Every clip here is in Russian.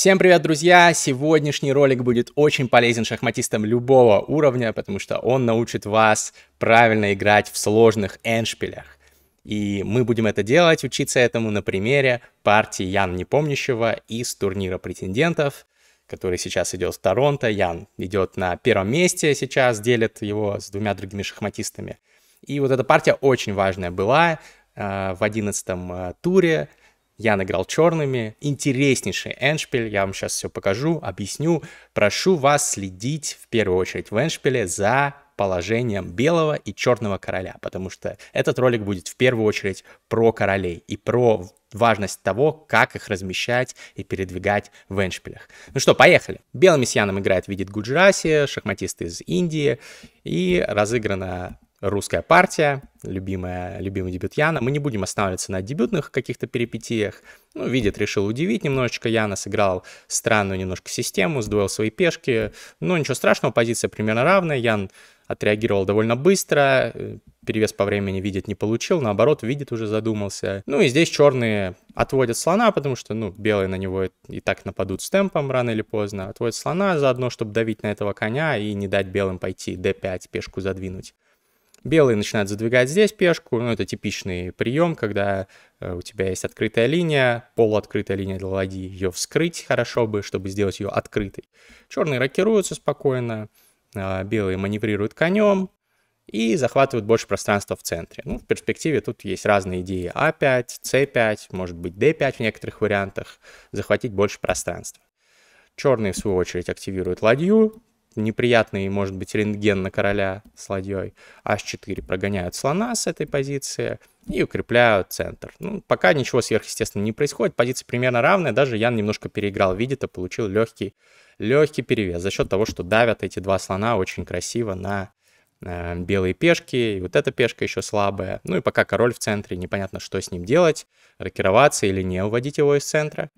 Всем привет, друзья! Сегодняшний ролик будет очень полезен шахматистам любого уровня, потому что он научит вас правильно играть в сложных эндшпилях. И мы будем это делать, учиться этому на примере партии Ян Непомнящего из турнира претендентов, который сейчас идет в Торонто. Ян идет на первом месте сейчас, делит его с двумя другими шахматистами. И вот эта партия очень важная была э, в одиннадцатом э, туре. Я награл черными. Интереснейший эншпиль, я вам сейчас все покажу, объясню. Прошу вас следить в первую очередь в эншпиле за положением белого и черного короля, потому что этот ролик будет в первую очередь про королей и про важность того, как их размещать и передвигать в эншпилях. Ну что, поехали. Белым с Яном играет видит Гуджраси, шахматист из Индии, и разыграно русская партия, любимая, любимый дебют Яна. Мы не будем останавливаться на дебютных каких-то перипетиях. Ну, видит, решил удивить немножечко. Яна сыграл странную немножко систему, сдвоил свои пешки. Ну, ничего страшного, позиция примерно равная. Ян отреагировал довольно быстро, э, перевес по времени видит не получил, наоборот, видит уже задумался. Ну и здесь черные отводят слона, потому что, ну, белые на него и так нападут с темпом рано или поздно. Отводят слона заодно, чтобы давить на этого коня и не дать белым пойти d5, пешку задвинуть. Белые начинают задвигать здесь пешку, ну, это типичный прием, когда э, у тебя есть открытая линия, полуоткрытая линия для ладьи, ее вскрыть хорошо бы, чтобы сделать ее открытой. Черные рокируются спокойно, а, белые маневрируют конем и захватывают больше пространства в центре. Ну, в перспективе тут есть разные идеи А5, С5, может быть D5 в некоторых вариантах, захватить больше пространства. Черные, в свою очередь, активируют ладью, неприятный, может быть, рентген на короля с ладьей. h4 прогоняют слона с этой позиции и укрепляют центр. Ну, пока ничего сверхъестественного не происходит, позиция примерно равная, даже Ян немножко переиграл видит и получил легкий, легкий перевес за счет того, что давят эти два слона очень красиво на э, белые пешки, и вот эта пешка еще слабая. Ну и пока король в центре, непонятно, что с ним делать, рокироваться или не уводить его из центра.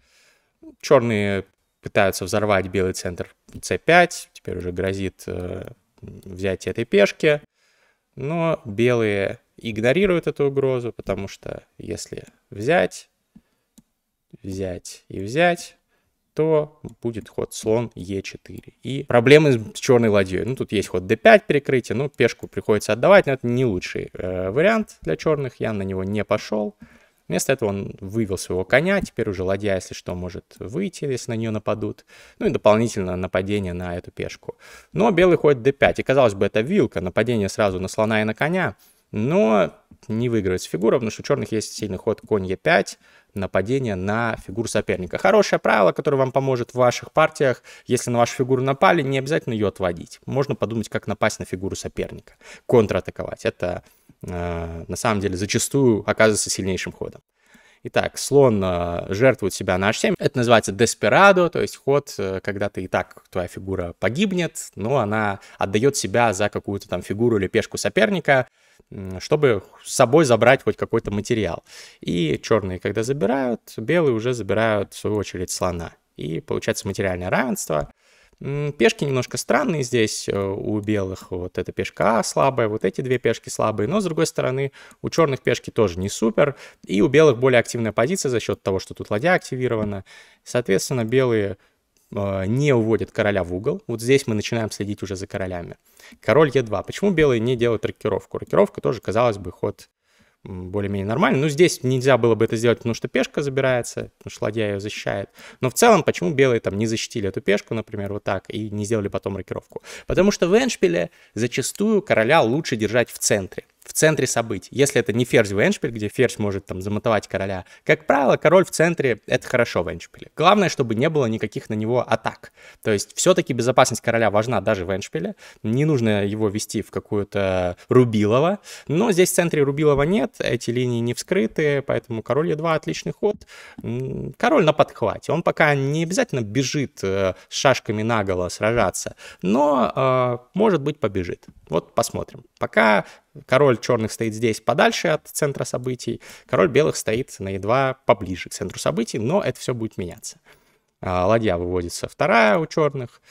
Черные пытаются взорвать белый центр c5, теперь уже грозит э, взятие этой пешки. Но белые игнорируют эту угрозу, потому что если взять, взять и взять, то будет ход слон Е4. И проблемы с черной ладьей. Ну, тут есть ход d5 перекрытие, но пешку приходится отдавать, но это не лучший э, вариант для черных, я на него не пошел. Вместо этого он вывел своего коня, теперь уже ладья, если что, может выйти, если на нее нападут. Ну и дополнительно нападение на эту пешку. Но белый ходит d5, и казалось бы, это вилка, нападение сразу на слона и на коня – но не выигрывается фигура, потому что у черных есть сильный ход конь Е5, нападение на фигуру соперника. Хорошее правило, которое вам поможет в ваших партиях. Если на вашу фигуру напали, не обязательно ее отводить. Можно подумать, как напасть на фигуру соперника, контратаковать. Это э, на самом деле зачастую оказывается сильнейшим ходом. Итак, слон э, жертвует себя на h7. Это называется деспирадо, то есть ход, э, когда ты и так, твоя фигура погибнет, но она отдает себя за какую-то там фигуру или пешку соперника чтобы с собой забрать хоть какой-то материал. И черные, когда забирают, белые уже забирают, в свою очередь, слона. И получается материальное равенство. Пешки немножко странные здесь э, у белых. Вот эта пешка А слабая, вот эти две пешки слабые. Но, с другой стороны, у черных пешки тоже не супер. И у белых более активная позиция за счет того, что тут ладья активирована. Соответственно, белые Э, не уводит короля в угол. Вот здесь мы начинаем следить уже за королями. Король Е2. Почему белые не делают рокировку? Рокировка тоже, казалось бы, ход более-менее нормальный. Но ну, здесь нельзя было бы это сделать, потому что пешка забирается, потому что ладья ее защищает. Но в целом, почему белые там не защитили эту пешку, например, вот так, и не сделали потом рокировку? Потому что в эндшпиле зачастую короля лучше держать в центре в центре событий. Если это не ферзь в эндшпиль, где ферзь может там замотовать короля, как правило, король в центре — это хорошо в эндшпиле. Главное, чтобы не было никаких на него атак. То есть все-таки безопасность короля важна даже в эндшпиле. Не нужно его вести в какую-то рубилово, Но здесь в центре Рубилова нет, эти линии не вскрыты, поэтому король е — отличный ход. Король на подхвате. Он пока не обязательно бежит э, с шашками наголо сражаться, но, э, может быть, побежит. Вот посмотрим. Пока король черных стоит здесь подальше от центра событий, король белых стоит на едва поближе к центру событий, но это все будет меняться. А ладья выводится вторая у черных,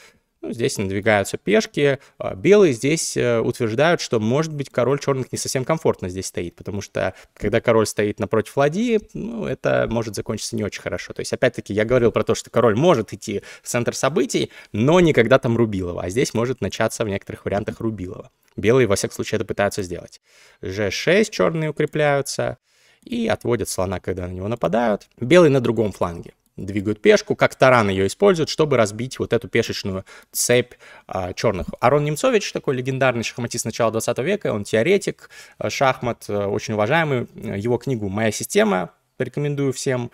ну, здесь надвигаются пешки. А, белые здесь э, утверждают, что, может быть, король черных не совсем комфортно здесь стоит, потому что, когда король стоит напротив ладьи, ну, это может закончиться не очень хорошо. То есть, опять-таки, я говорил про то, что король может идти в центр событий, но никогда там рубилово. а здесь может начаться в некоторых вариантах рубилово. Белые, во всяком случае, это пытаются сделать. G6 черные укрепляются и отводят слона, когда на него нападают. Белые на другом фланге двигают пешку, как таран ее используют, чтобы разбить вот эту пешечную цепь а, черных. Арон Немцович, такой легендарный шахматист начала 20 века, он теоретик, э, шахмат, э, очень уважаемый. Его книгу «Моя система» рекомендую всем.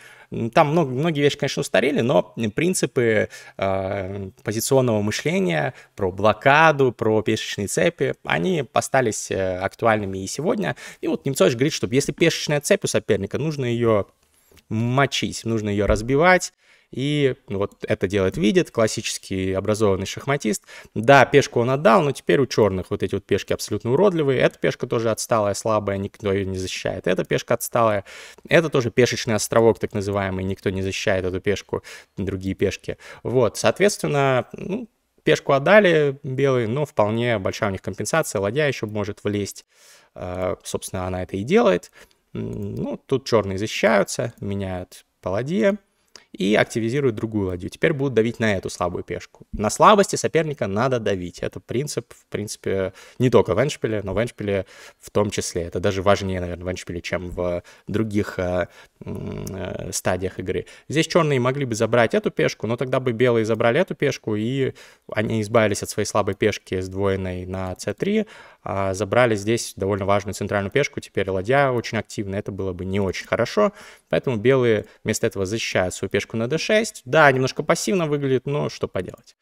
Там много, многие вещи, конечно, устарели, но принципы э, позиционного мышления, про блокаду, про пешечные цепи, они остались э, актуальными и сегодня. И вот Немцович говорит, что если пешечная цепь у соперника, нужно ее мочить, нужно ее разбивать. И вот это делает видит, классический образованный шахматист. Да, пешку он отдал, но теперь у черных вот эти вот пешки абсолютно уродливые. Эта пешка тоже отсталая, слабая, никто ее не защищает. Эта пешка отсталая. Это тоже пешечный островок, так называемый, никто не защищает эту пешку, другие пешки. Вот, соответственно, ну, пешку отдали белые, но вполне большая у них компенсация, ладья еще может влезть. А, собственно, она это и делает. Ну, тут черные защищаются, меняют по и активизируют другую ладью. Теперь будут давить на эту слабую пешку. На слабости соперника надо давить. Это принцип, в принципе, не только в эндшпиле, но в эндшпиле в том числе. Это даже важнее, наверное, в эндшпиле, чем в других э, Э, стадиях игры. Здесь черные могли бы забрать эту пешку, но тогда бы белые забрали эту пешку, и они избавились от своей слабой пешки, сдвоенной на c3, а забрали здесь довольно важную центральную пешку, теперь ладья очень активна, это было бы не очень хорошо, поэтому белые вместо этого защищают свою пешку на d6. Да, немножко пассивно выглядит, но что поделать.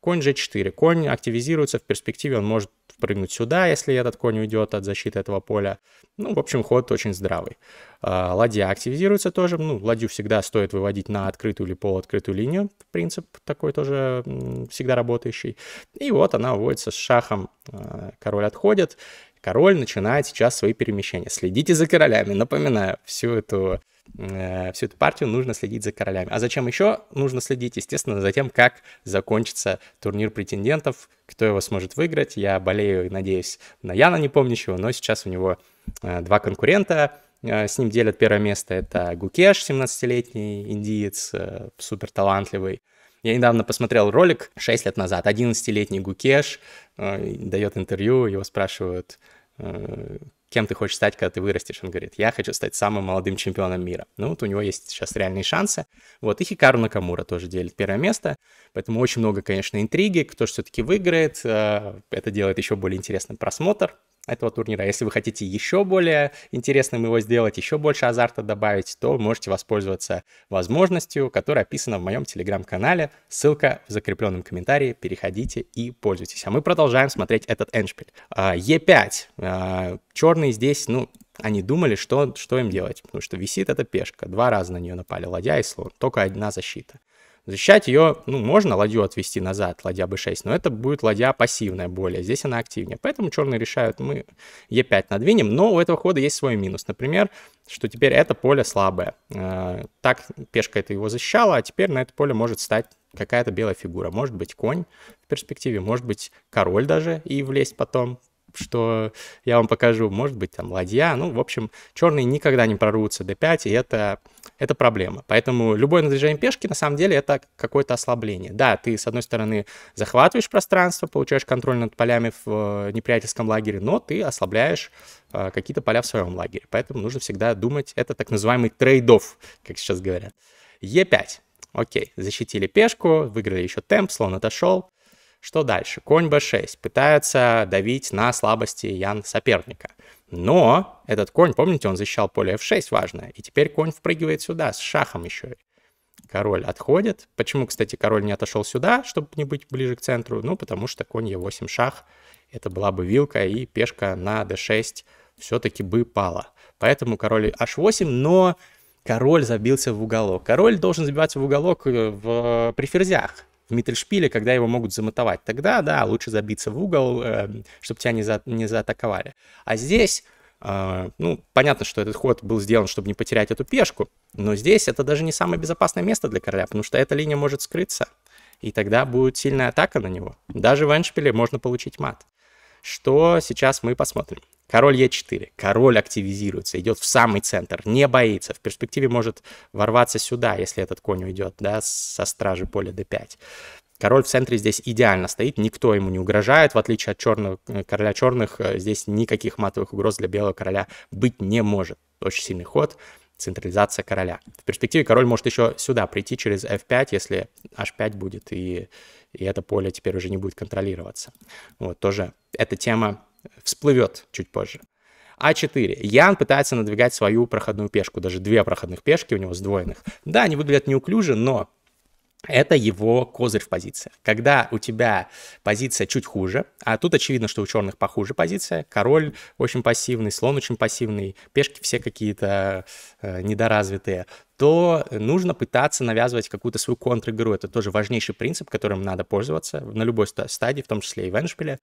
Конь g4. Конь активизируется в перспективе, он может прыгнуть сюда, если этот конь уйдет от защиты этого поля. Ну, в общем, ход очень здравый. А, ладья активизируется тоже. Ну, ладью всегда стоит выводить на открытую или полуоткрытую линию. Принцип такой тоже всегда работающий. И вот она уводится с шахом. А, король отходит. Король начинает сейчас свои перемещения. Следите за королями, напоминаю, всю эту э, всю эту партию нужно следить за королями. А зачем еще нужно следить? Естественно, за тем, как закончится турнир претендентов, кто его сможет выиграть. Я болею и надеюсь на Яна Непомнящего, но сейчас у него э, два конкурента. Э, с ним делят первое место. Это Гукеш, 17-летний индиец, э, супер талантливый. Я недавно посмотрел ролик 6 лет назад. 11-летний Гукеш э, дает интервью, его спрашивают, э, кем ты хочешь стать, когда ты вырастешь? Он говорит, я хочу стать самым молодым чемпионом мира. Ну вот у него есть сейчас реальные шансы. Вот и Хикару Накамура тоже делит первое место. Поэтому очень много, конечно, интриги, кто же все-таки выиграет. Э, это делает еще более интересным просмотр этого турнира. Если вы хотите еще более интересным его сделать, еще больше азарта добавить, то можете воспользоваться возможностью, которая описана в моем телеграм-канале. Ссылка в закрепленном комментарии. Переходите и пользуйтесь. А мы продолжаем смотреть этот эндшпиль. А, Е5. А, черные здесь, ну, они думали, что, что им делать, потому что висит эта пешка. Два раза на нее напали ладья и слон. Только одна защита. Защищать ее, ну, можно ладью отвести назад, ладья b6, но это будет ладья пассивная более, здесь она активнее. Поэтому черные решают, мы e5 надвинем, но у этого хода есть свой минус. Например, что теперь это поле слабое. Э, так пешка это его защищала, а теперь на это поле может стать какая-то белая фигура. Может быть конь в перспективе, может быть король даже и влезть потом что я вам покажу, может быть, там ладья, ну, в общем, черные никогда не прорвутся d5, и это, это проблема. Поэтому любое надвижение пешки, на самом деле, это какое-то ослабление. Да, ты, с одной стороны, захватываешь пространство, получаешь контроль над полями в э, неприятельском лагере, но ты ослабляешь э, какие-то поля в своем лагере. Поэтому нужно всегда думать, это так называемый трейд-офф, как сейчас говорят. е 5 Окей, защитили пешку, выиграли еще темп, слон отошел. Что дальше? Конь b6 пытается давить на слабости ян соперника. Но этот конь, помните, он защищал поле f6, важное. И теперь конь впрыгивает сюда, с шахом еще. Король отходит. Почему, кстати, король не отошел сюда, чтобы не быть ближе к центру? Ну, потому что конь e8 шах. Это была бы вилка, и пешка на d6 все-таки бы пала. Поэтому король h8, но король забился в уголок. Король должен забиваться в уголок э, в, э, при ферзях. В Миттельшпиле, когда его могут замотовать. Тогда, да, лучше забиться в угол, эм, чтобы тебя не, за, не заатаковали. А здесь... Э, ну, понятно, что этот ход был сделан, чтобы не потерять эту пешку, но здесь это даже не самое безопасное место для короля, потому что эта линия может скрыться, и тогда будет сильная атака на него. Даже в Эншпиле можно получить мат. Что сейчас мы посмотрим. Король Е4. Король активизируется, идет в самый центр, не боится. В перспективе может ворваться сюда, если этот конь уйдет, да, со стражи поля d5. Король в центре здесь идеально стоит, никто ему не угрожает, в отличие от черных э, короля черных, э, здесь никаких матовых угроз для белого короля быть не может. Очень сильный ход, централизация короля. В перспективе король может еще сюда прийти через f5, если h5 будет, и, и это поле теперь уже не будет контролироваться. Вот тоже эта тема всплывет чуть позже. А4. Ян пытается надвигать свою проходную пешку, даже две проходных пешки у него сдвоенных. Да, они выглядят неуклюже, но это его козырь в позиции. Когда у тебя позиция чуть хуже, а тут очевидно, что у черных похуже позиция, король очень пассивный, слон очень пассивный, пешки все какие-то э, недоразвитые, то нужно пытаться навязывать какую-то свою контр-игру. Это тоже важнейший принцип, которым надо пользоваться на любой стадии, в том числе и в эншпиле.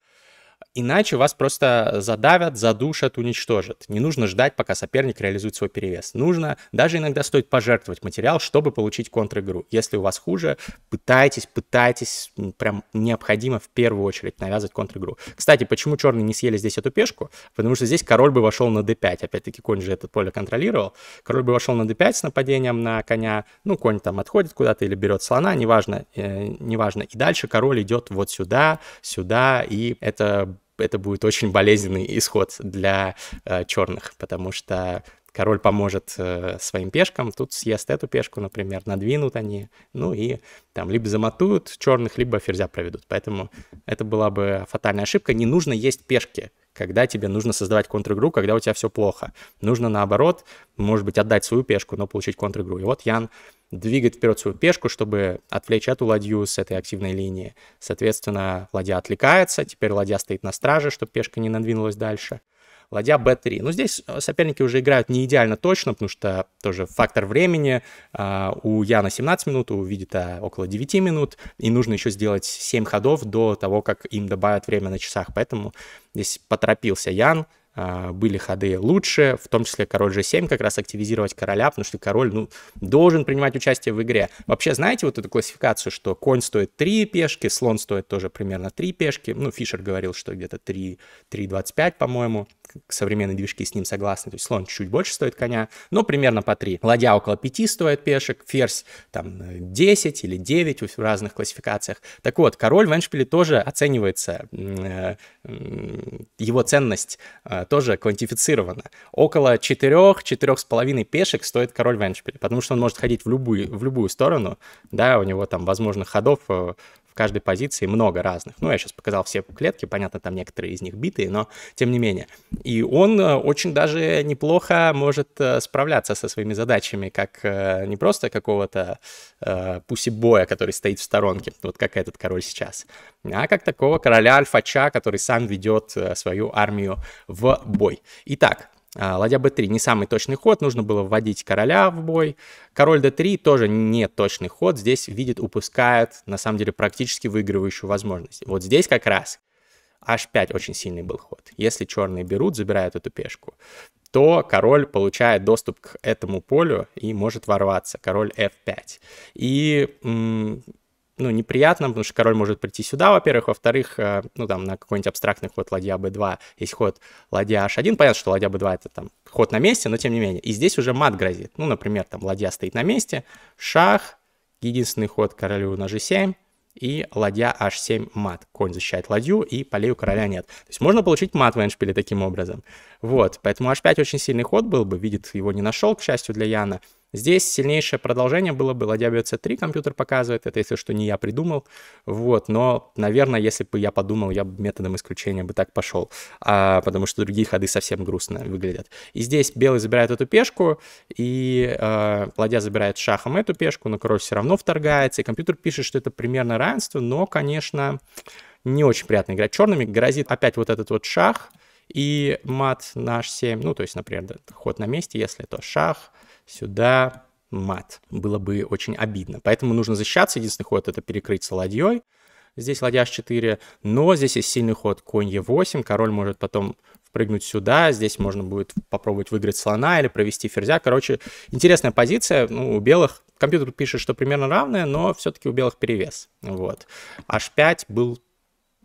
Иначе вас просто задавят, задушат, уничтожат. Не нужно ждать, пока соперник реализует свой перевес. Нужно, даже иногда стоит пожертвовать материал, чтобы получить контр-игру. Если у вас хуже, пытайтесь, пытайтесь, прям необходимо в первую очередь навязывать контр-игру. Кстати, почему черные не съели здесь эту пешку? Потому что здесь король бы вошел на d5. Опять-таки, конь же это поле контролировал. Король бы вошел на d5 с нападением на коня. Ну, конь там отходит куда-то или берет слона, неважно, э, неважно. И дальше король идет вот сюда, сюда, и это это будет очень болезненный исход для э, черных, потому что король поможет э, своим пешкам, тут съест эту пешку, например, надвинут они, ну и там либо замотуют черных, либо ферзя проведут. Поэтому это была бы фатальная ошибка. Не нужно есть пешки, когда тебе нужно создавать контр-игру, когда у тебя все плохо. Нужно наоборот, может быть, отдать свою пешку, но получить контр-игру. И вот Ян двигает вперед свою пешку, чтобы отвлечь эту ладью с этой активной линии. Соответственно, ладья отвлекается, теперь ладья стоит на страже, чтобы пешка не надвинулась дальше ладья b3. Ну, здесь э, соперники уже играют не идеально точно, потому что тоже фактор времени. А, у Яна 17 минут, у Видита около 9 минут, и нужно еще сделать 7 ходов до того, как им добавят время на часах. Поэтому здесь поторопился Ян, а, были ходы лучше, в том числе король g7, как раз активизировать короля, потому что король, ну, должен принимать участие в игре. Вообще, знаете вот эту классификацию, что конь стоит 3 пешки, слон стоит тоже примерно 3 пешки, ну, Фишер говорил, что где-то 3, 3,25, по-моему, современные движки с ним согласны, то есть слон чуть больше стоит коня, но примерно по 3. Ладья около 5 стоит пешек, ферзь там 10 э, или 9 в разных классификациях. Так вот, король в Эншпиле тоже оценивается, э, его ценность э, тоже квантифицировано. Около 4-4,5 пешек стоит король в эндшпиле, потому что он может ходить в любую, в любую сторону, да, у него там возможно ходов э, каждой позиции много разных. Ну, я сейчас показал все клетки, понятно, там некоторые из них битые, но тем не менее. И он э, очень даже неплохо может э, справляться со своими задачами, как э, не просто какого-то э, пуси-боя, который стоит в сторонке, вот как этот король сейчас, а как такого короля альфача, который сам ведет свою армию в бой. Итак, а, Ладья b3 не самый точный ход, нужно было вводить короля в бой. Король d3 тоже не точный ход, здесь видит, упускает, на самом деле, практически выигрывающую возможность. Вот здесь как раз h5 очень сильный был ход. Если черные берут, забирают эту пешку, то король получает доступ к этому полю и может ворваться. Король f5. И ну, неприятно, потому что король может прийти сюда, во-первых, во-вторых, э, ну, там, на какой-нибудь абстрактный ход ладья b2 есть ход ладья h1, понятно, что ладья b2 это там ход на месте, но тем не менее, и здесь уже мат грозит, ну, например, там ладья стоит на месте, шах, единственный ход королю на g7, и ладья h7 мат. Конь защищает ладью, и полей у короля нет. То есть можно получить мат в эндшпиле таким образом. Вот, поэтому h5 очень сильный ход был бы, видит, его не нашел, к счастью для Яна. Здесь сильнейшее продолжение было бы Ладья c3, компьютер показывает, это если что не я придумал, вот, но, наверное, если бы я подумал, я бы методом исключения бы так пошел, а, потому что другие ходы совсем грустно выглядят. И здесь белый забирает эту пешку, и э, ладья забирает шахом эту пешку, но король все равно вторгается, и компьютер пишет, что это примерно равенство, но, конечно, не очень приятно играть черными, грозит опять вот этот вот шах, и мат на h7, ну, то есть, например, ход на месте, если то шах, сюда мат. Было бы очень обидно. Поэтому нужно защищаться. Единственный ход — это перекрыть солодьей. Здесь ладья h4, но здесь есть сильный ход конь e8. Король может потом впрыгнуть сюда. Здесь можно будет попробовать выиграть слона или провести ферзя. Короче, интересная позиция. Ну, у белых компьютер пишет, что примерно равная, но все-таки у белых перевес. Вот. h5 был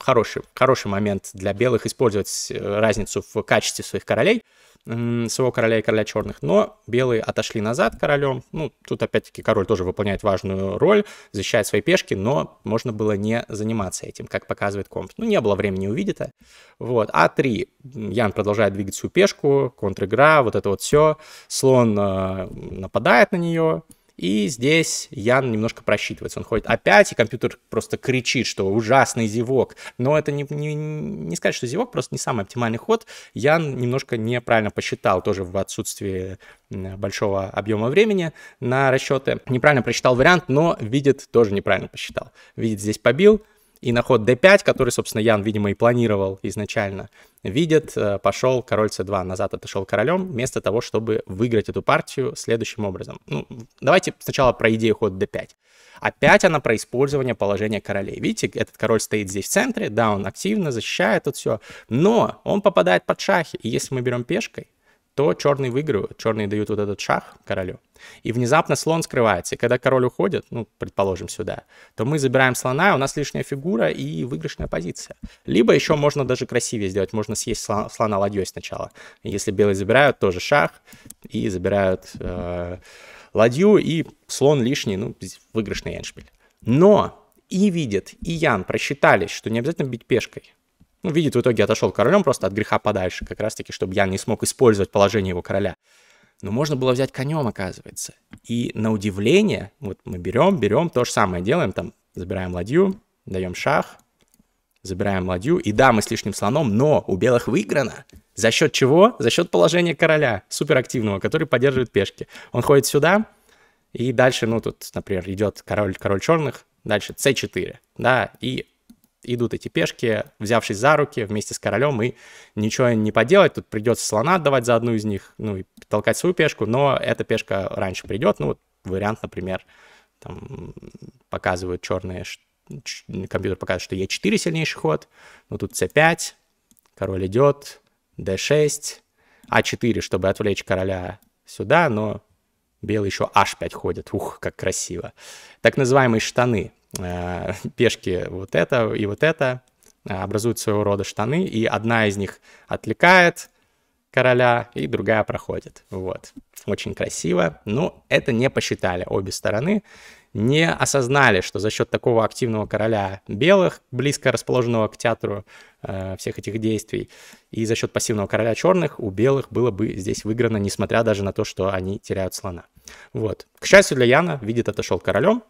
хороший, хороший момент для белых использовать э, разницу в качестве своих королей, своего короля и короля черных, но белые отошли назад королем, ну, тут опять-таки король тоже выполняет важную роль, защищает свои пешки, но можно было не заниматься этим, как показывает комп. Ну, не было времени увидеть это. Вот, А3, Ян продолжает двигать свою пешку, контр-игра, вот это вот все, слон э, нападает на нее, и здесь Ян немножко просчитывается. Он ходит опять, и компьютер просто кричит, что ужасный зевок. Но это не, не, не сказать, что зевок, просто не самый оптимальный ход. Ян немножко неправильно посчитал тоже в отсутствии большого объема времени на расчеты. Неправильно просчитал вариант, но видит тоже неправильно посчитал. Видит здесь побил, и на ход d5, который, собственно, Ян, видимо, и планировал изначально, видит, э, пошел король c2, назад отошел королем, вместо того, чтобы выиграть эту партию следующим образом. Ну, давайте сначала про идею ход d5. Опять она про использование положения королей. Видите, этот король стоит здесь в центре, да, он активно защищает тут все, но он попадает под шахи. И если мы берем пешкой, то черные выигрывают, черные дают вот этот шах королю, и внезапно слон скрывается. И когда король уходит, ну, предположим, сюда, то мы забираем слона, у нас лишняя фигура и выигрышная позиция. Либо еще можно даже красивее сделать, можно съесть слона, слона ладьей сначала. Если белые забирают, тоже шах, и забирают э, ладью, и слон лишний, ну, выигрышный эндшпиль. Но и видит, и Ян просчитались, что не обязательно бить пешкой. Ну, видит в итоге отошел королем просто от греха подальше, как раз-таки, чтобы Ян не смог использовать положение его короля. Но можно было взять конем, оказывается. И на удивление, вот мы берем, берем, то же самое делаем, там, забираем ладью, даем шах, забираем ладью, и да, мы с лишним слоном, но у белых выиграно. За счет чего? За счет положения короля, суперактивного, который поддерживает пешки. Он ходит сюда, и дальше, ну, тут, например, идет король, король черных, дальше c4, да, и идут эти пешки, взявшись за руки вместе с королем, и ничего не поделать. Тут придется слона отдавать за одну из них, ну и толкать свою пешку, но эта пешка раньше придет. Ну, вот вариант, например, там показывают черные, компьютер показывает, что Е4 сильнейший ход, ну тут С5, король идет, d6, а4, чтобы отвлечь короля сюда, но белый еще h5 ходит. Ух, как красиво. Так называемые штаны. Э, пешки вот это и вот это, а, образуют своего рода штаны, и одна из них отвлекает короля, и другая проходит. Вот. Очень красиво. Но это не посчитали обе стороны. Не осознали, что за счет такого активного короля белых, близко расположенного к театру э, всех этих действий, и за счет пассивного короля черных у белых было бы здесь выиграно, несмотря даже на то, что они теряют слона. Вот. К счастью для Яна, видит отошел королем,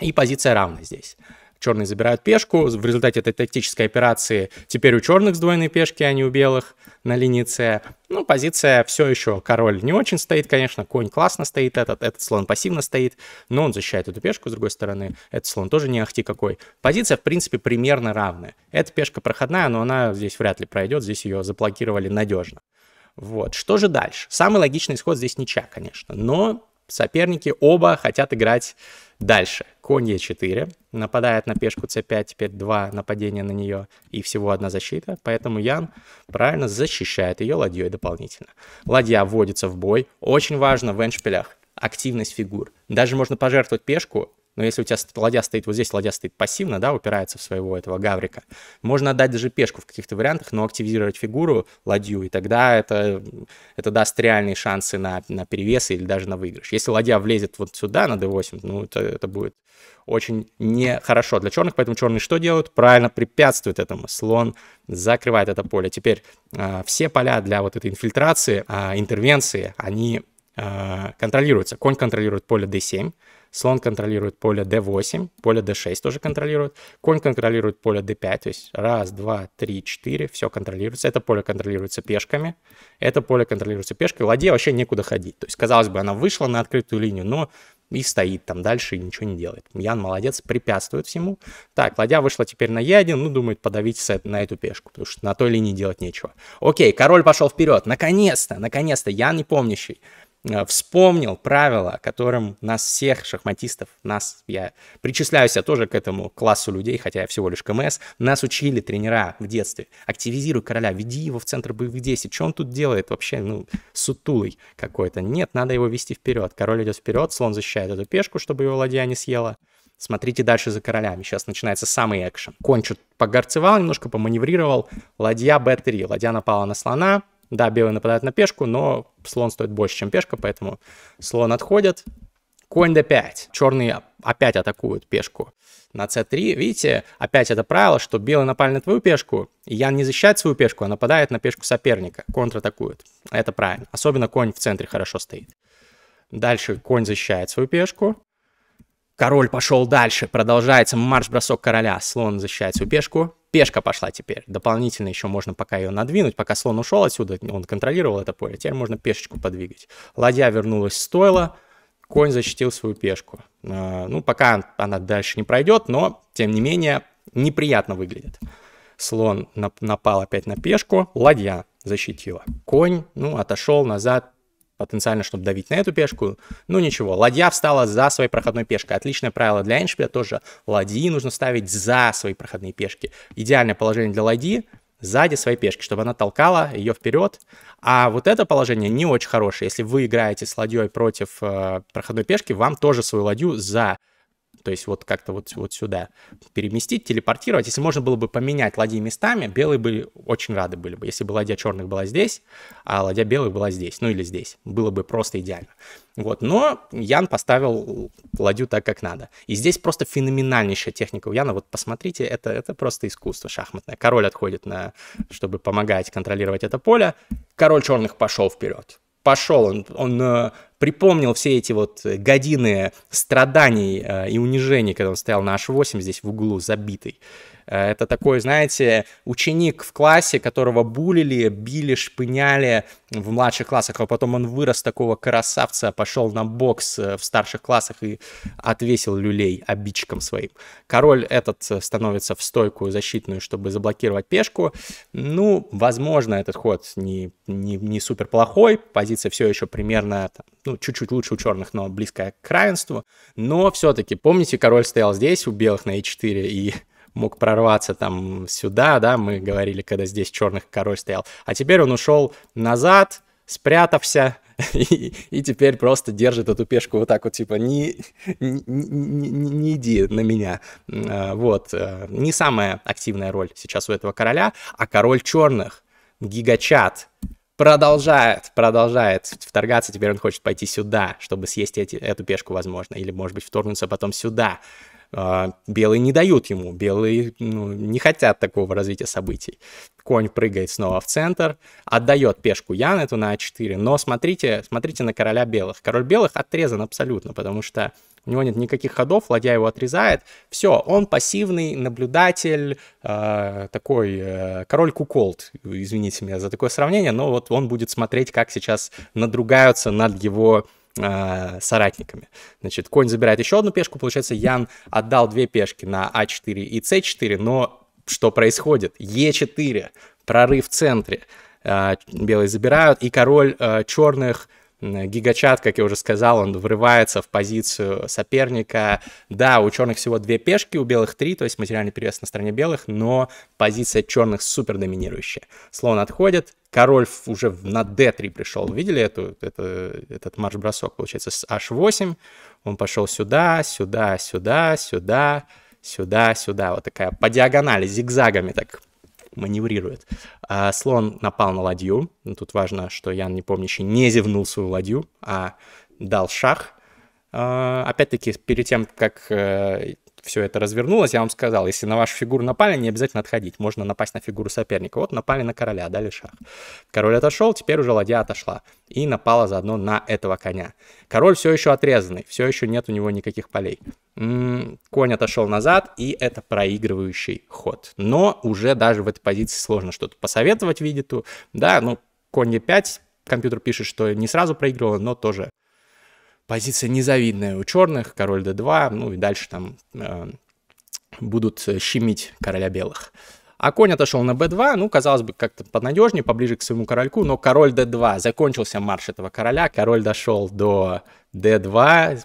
и позиция равна здесь. Черные забирают пешку. В результате этой тактической операции теперь у черных сдвоенные пешки, а не у белых на линии С. Ну, позиция все еще. Король не очень стоит, конечно. Конь классно стоит этот. Этот слон пассивно стоит. Но он защищает эту пешку, с другой стороны. Этот слон тоже не ахти какой. Позиция, в принципе, примерно равная. Эта пешка проходная, но она здесь вряд ли пройдет. Здесь ее заблокировали надежно. Вот. Что же дальше? Самый логичный исход здесь ничья, конечно. Но соперники оба хотят играть дальше. Конь Е4 нападает на пешку c5, теперь два нападения на нее и всего одна защита, поэтому Ян правильно защищает ее ладьей дополнительно. Ладья вводится в бой, очень важно в эндшпилях активность фигур. Даже можно пожертвовать пешку, но если у тебя ладья стоит вот здесь, ладья стоит пассивно, да, упирается в своего этого гаврика, можно отдать даже пешку в каких-то вариантах, но активизировать фигуру, ладью, и тогда это, это даст реальные шансы на, на перевес или даже на выигрыш. Если ладья влезет вот сюда на d8, ну, это, это будет очень нехорошо для черных, поэтому черные что делают? Правильно препятствуют этому. Слон закрывает это поле. Теперь э, все поля для вот этой инфильтрации, э, интервенции, они э, контролируются. Конь контролирует поле d7, слон контролирует поле d8, поле d6 тоже контролирует, конь контролирует поле d5, то есть раз, два, три, четыре, все контролируется. Это поле контролируется пешками, это поле контролируется пешкой, ладье вообще некуда ходить. То есть, казалось бы, она вышла на открытую линию, но и стоит там дальше и ничего не делает. Ян молодец, препятствует всему. Так, ладья вышла теперь на Е1, ну, думает подавить на эту пешку, потому что на той линии делать нечего. Окей, король пошел вперед, наконец-то, наконец-то, Ян не помнящий. Э, вспомнил правило, которым нас всех, шахматистов, нас, я причисляю себя тоже к этому классу людей, хотя я всего лишь КМС, нас учили тренера в детстве. Активизируй короля, веди его в центр боевых действий. Что он тут делает вообще, ну, сутулый какой-то? Нет, надо его вести вперед. Король идет вперед, слон защищает эту пешку, чтобы его ладья не съела. Смотрите дальше за королями. Сейчас начинается самый экшен. Кончут, погорцевал немножко, поманеврировал. Ладья b3. Ладья напала на слона да, белый нападает на пешку, но слон стоит больше, чем пешка, поэтому слон отходит. Конь d5. Черные опять атакуют пешку на c3. Видите, опять это правило, что белый напали на твою пешку, и Ян не защищает свою пешку, а нападает на пешку соперника, контратакует. Это правильно. Особенно конь в центре хорошо стоит. Дальше конь защищает свою пешку. Король пошел дальше. Продолжается марш-бросок короля. Слон защищает свою пешку пешка пошла теперь. Дополнительно еще можно пока ее надвинуть. Пока слон ушел отсюда, он контролировал это поле. Теперь можно пешечку подвигать. Ладья вернулась в Конь защитил свою пешку. А, ну, пока она дальше не пройдет, но, тем не менее, неприятно выглядит. Слон напал опять на пешку. Ладья защитила. Конь, ну, отошел назад, потенциально, чтобы давить на эту пешку. Ну ничего, ладья встала за своей проходной пешкой. Отличное правило для эндшпиля тоже. Ладьи нужно ставить за свои проходные пешки. Идеальное положение для ладьи сзади своей пешки, чтобы она толкала ее вперед. А вот это положение не очень хорошее. Если вы играете с ладьей против э, проходной пешки, вам тоже свою ладью за то есть вот как-то вот, вот сюда переместить, телепортировать. Если можно было бы поменять ладьи местами, белые были очень рады были бы. Если бы ладья черных была здесь, а ладья белых была здесь, ну или здесь, было бы просто идеально. Вот, но Ян поставил ладью так, как надо. И здесь просто феноменальнейшая техника у Яна. Вот посмотрите, это, это просто искусство шахматное. Король отходит, на, чтобы помогать контролировать это поле. Король черных пошел вперед пошел, он, он э, припомнил все эти вот э, годины страданий э, и унижений, когда он стоял на H8 здесь в углу забитый. Э, это такой, знаете, ученик в классе, которого булили, били, шпыняли в младших классах, а потом он вырос такого красавца, пошел на бокс э, в старших классах и отвесил люлей обидчиком своим. Король этот э, становится в стойку защитную, чтобы заблокировать пешку. Ну, возможно, этот ход не, не, не супер плохой, позиция все еще примерно, ну, чуть-чуть лучше у черных, но близкая к равенству. Но все-таки, помните, король стоял здесь, у белых на e4, и мог прорваться там сюда, да, мы говорили, когда здесь черных король стоял. А теперь он ушел назад, спрятався, и, и теперь просто держит эту пешку вот так вот, типа, не, не, не, не иди на меня. Э, вот, э, не самая активная роль сейчас у этого короля, а король черных, гигачат, продолжает, продолжает вторгаться, теперь он хочет пойти сюда, чтобы съесть эти, эту пешку, возможно, или, может быть, вторгнуться потом сюда. А, белые не дают ему, белые ну, не хотят такого развития событий. Конь прыгает снова в центр, отдает пешку Ян эту на А4, но смотрите, смотрите на короля белых. Король белых отрезан абсолютно, потому что у него нет никаких ходов, ладья его отрезает. Все, он пассивный наблюдатель, э, такой э, король куколд, извините меня за такое сравнение, но вот он будет смотреть, как сейчас надругаются над его Э, соратниками. Значит, конь забирает еще одну пешку, получается, Ян отдал две пешки на А4 и С4, но что происходит? Е4, прорыв в центре, э, белые забирают, и король э, черных Гигачат, как я уже сказал, он врывается в позицию соперника. Да, у черных всего две пешки, у белых три, то есть материальный перевес на стороне белых, но позиция черных супер доминирующая. Слон отходит, король уже на d3 пришел. Видели эту, это, этот марш-бросок, получается, с h8. Он пошел сюда, сюда, сюда, сюда, сюда, сюда. Вот такая по диагонали, зигзагами так маневрирует. А слон напал на ладью. Ну, тут важно, что Ян еще не зевнул свою ладью, а дал шах. А, опять-таки, перед тем, как э, все это развернулось, я вам сказал, если на вашу фигуру напали, не обязательно отходить, можно напасть на фигуру соперника. Вот напали на короля, дали шах. Король отошел, теперь уже ладья отошла и напала заодно на этого коня. Король все еще отрезанный, все еще нет у него никаких полей. конь отошел назад, и это проигрывающий ход. Но уже даже в этой позиции сложно что-то посоветовать Видиту. Да, ну, конь e5, компьютер пишет, что не сразу проигрывал, но тоже Позиция незавидная у черных, король d2, ну и дальше там э, будут э, щемить короля белых. А конь отошел на b2, ну, казалось бы, как-то понадежнее, поближе к своему корольку, но король d2, закончился марш этого короля, король дошел до d2,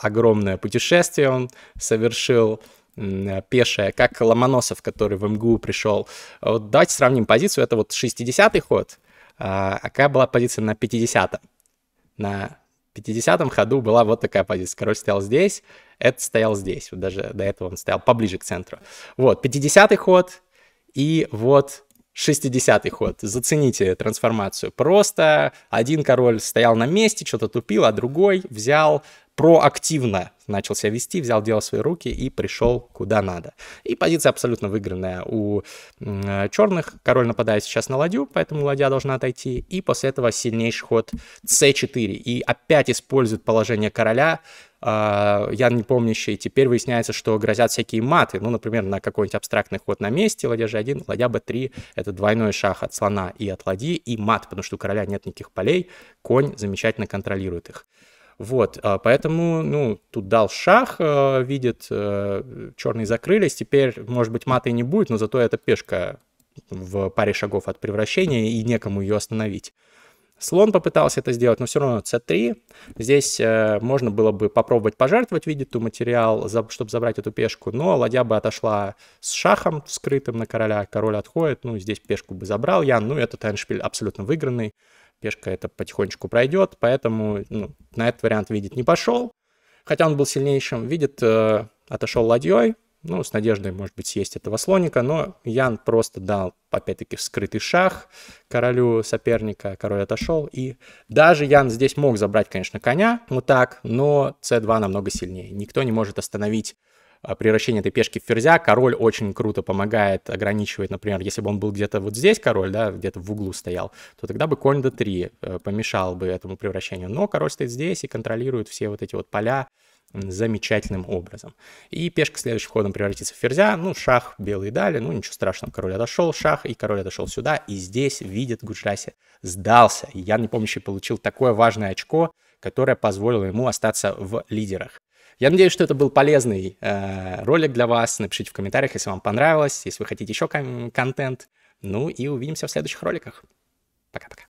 огромное путешествие он совершил, пешая, как Ломоносов, который в МГУ пришел. Вот давайте сравним позицию, это вот 60-й ход, а, а какая была позиция на 50-м? На 50-м ходу была вот такая позиция. Король стоял здесь, этот стоял здесь. Вот даже до этого он стоял поближе к центру. Вот, 50-й ход и вот 60-й ход. Зацените трансформацию. Просто один король стоял на месте, что-то тупил, а другой взял, проактивно начал себя вести, взял дело в свои руки и пришел куда надо. И позиция абсолютно выигранная у черных. Король нападает сейчас на ладью, поэтому ладья должна отойти. И после этого сильнейший ход c4. И опять использует положение короля, а, я не помнящий. Теперь выясняется, что грозят всякие маты. Ну, например, на какой-нибудь абстрактный ход на месте, ладья g1, ладья b3. Это двойной шах от слона и от ладьи, и мат, потому что у короля нет никаких полей. Конь замечательно контролирует их. Вот, а, поэтому, ну, тут дал шах, а, видит, э, черные закрылись, теперь, может быть, маты не будет, но зато эта пешка в паре шагов от превращения и некому ее остановить. Слон попытался это сделать, но все равно c3. Здесь э, можно было бы попробовать пожертвовать видиту материал, за, чтобы забрать эту пешку, но ладья бы отошла с шахом скрытым на короля, король отходит, ну, здесь пешку бы забрал Ян, ну, этот эндшпиль абсолютно выигранный пешка это потихонечку пройдет, поэтому ну, на этот вариант видит не пошел, хотя он был сильнейшим, видит, э, отошел ладьей, ну, с надеждой, может быть, съесть этого слоника, но Ян просто дал, опять-таки, вскрытый шах королю соперника, король отошел, и даже Ян здесь мог забрать, конечно, коня, вот так, но c 2 намного сильнее, никто не может остановить Э, превращение этой пешки в ферзя. Король очень круто помогает, ограничивает, например, если бы он был где-то вот здесь король, да, где-то в углу стоял, то тогда бы конь d3 э, помешал бы этому превращению. Но король стоит здесь и контролирует все вот эти вот поля замечательным образом. И пешка следующим ходом превратится в ферзя, ну, шах, белые дали, ну, ничего страшного, король отошел, шах, и король отошел сюда, и здесь видит гуджраси сдался. Я Ян Непомнящий получил такое важное очко, которое позволило ему остаться в лидерах. Я надеюсь, что это был полезный э, ролик для вас. Напишите в комментариях, если вам понравилось, если вы хотите еще кон- контент. Ну и увидимся в следующих роликах. Пока-пока.